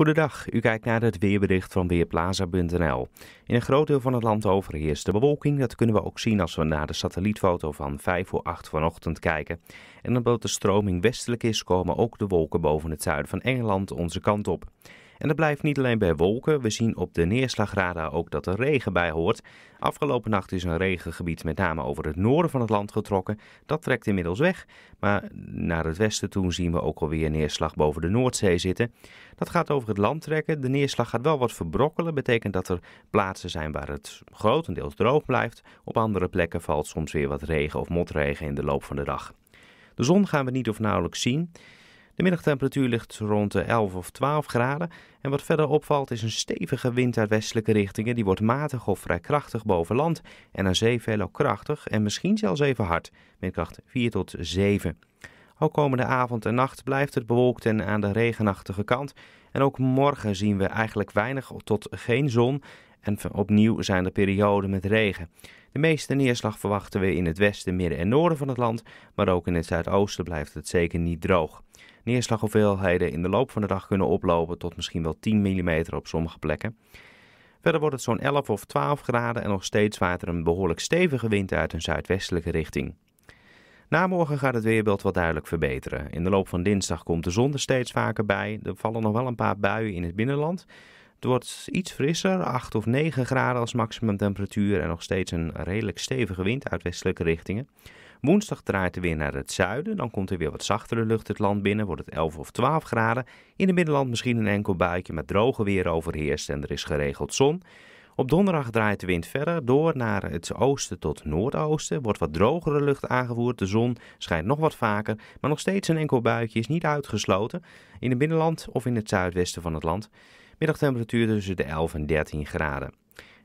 Goedendag, u kijkt naar het weerbericht van Weerplaza.nl. In een groot deel van het land overheerst de bewolking. Dat kunnen we ook zien als we naar de satellietfoto van 5 voor 8 vanochtend kijken. En omdat de stroming westelijk is, komen ook de wolken boven het zuiden van Engeland onze kant op. En dat blijft niet alleen bij wolken. We zien op de neerslagradar ook dat er regen bij hoort. Afgelopen nacht is een regengebied met name over het noorden van het land getrokken. Dat trekt inmiddels weg. Maar naar het westen toe zien we ook alweer neerslag boven de Noordzee zitten. Dat gaat over het land trekken. De neerslag gaat wel wat verbrokkelen. Betekent dat er plaatsen zijn waar het grotendeels droog blijft. Op andere plekken valt soms weer wat regen of motregen in de loop van de dag. De zon gaan we niet of nauwelijks zien. De middagtemperatuur ligt rond de 11 of 12 graden. En wat verder opvalt is een stevige wind uit westelijke richtingen. Die wordt matig of vrij krachtig boven land. En aan zee veel krachtig en misschien zelfs even hard. Windkracht 4 tot 7. Ook komende avond en nacht blijft het bewolkt en aan de regenachtige kant. En ook morgen zien we eigenlijk weinig tot geen zon. En opnieuw zijn er perioden met regen. De meeste neerslag verwachten we in het westen, midden en noorden van het land. Maar ook in het zuidoosten blijft het zeker niet droog. Neerslaghoeveelheden in de loop van de dag kunnen oplopen tot misschien wel 10 mm op sommige plekken. Verder wordt het zo'n 11 of 12 graden en nog steeds waait er een behoorlijk stevige wind uit een zuidwestelijke richting. Na morgen gaat het weerbeeld wat duidelijk verbeteren. In de loop van dinsdag komt de zon er steeds vaker bij. Er vallen nog wel een paar buien in het binnenland. Het wordt iets frisser, 8 of 9 graden als maximumtemperatuur en nog steeds een redelijk stevige wind uit westelijke richtingen. Woensdag draait de weer naar het zuiden, dan komt er weer wat zachtere lucht het land binnen, wordt het 11 of 12 graden. In het binnenland misschien een enkel buitje, met droge weer overheerst en er is geregeld zon. Op donderdag draait de wind verder door naar het oosten tot noordoosten. Wordt wat drogere lucht aangevoerd. De zon schijnt nog wat vaker. Maar nog steeds een enkel buitje is niet uitgesloten. In het binnenland of in het zuidwesten van het land. Middagtemperatuur tussen de 11 en 13 graden.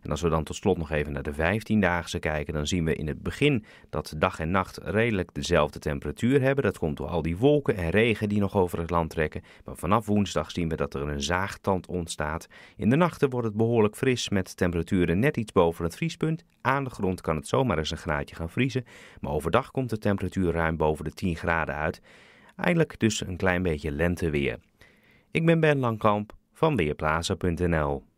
En als we dan tot slot nog even naar de 15-daagse kijken, dan zien we in het begin dat dag en nacht redelijk dezelfde temperatuur hebben. Dat komt door al die wolken en regen die nog over het land trekken. Maar vanaf woensdag zien we dat er een zaagtand ontstaat. In de nachten wordt het behoorlijk fris met temperaturen net iets boven het vriespunt. Aan de grond kan het zomaar eens een graadje gaan vriezen. Maar overdag komt de temperatuur ruim boven de 10 graden uit. Eindelijk dus een klein beetje lenteweer. Ik ben Ben Langkamp van Weerplaza.nl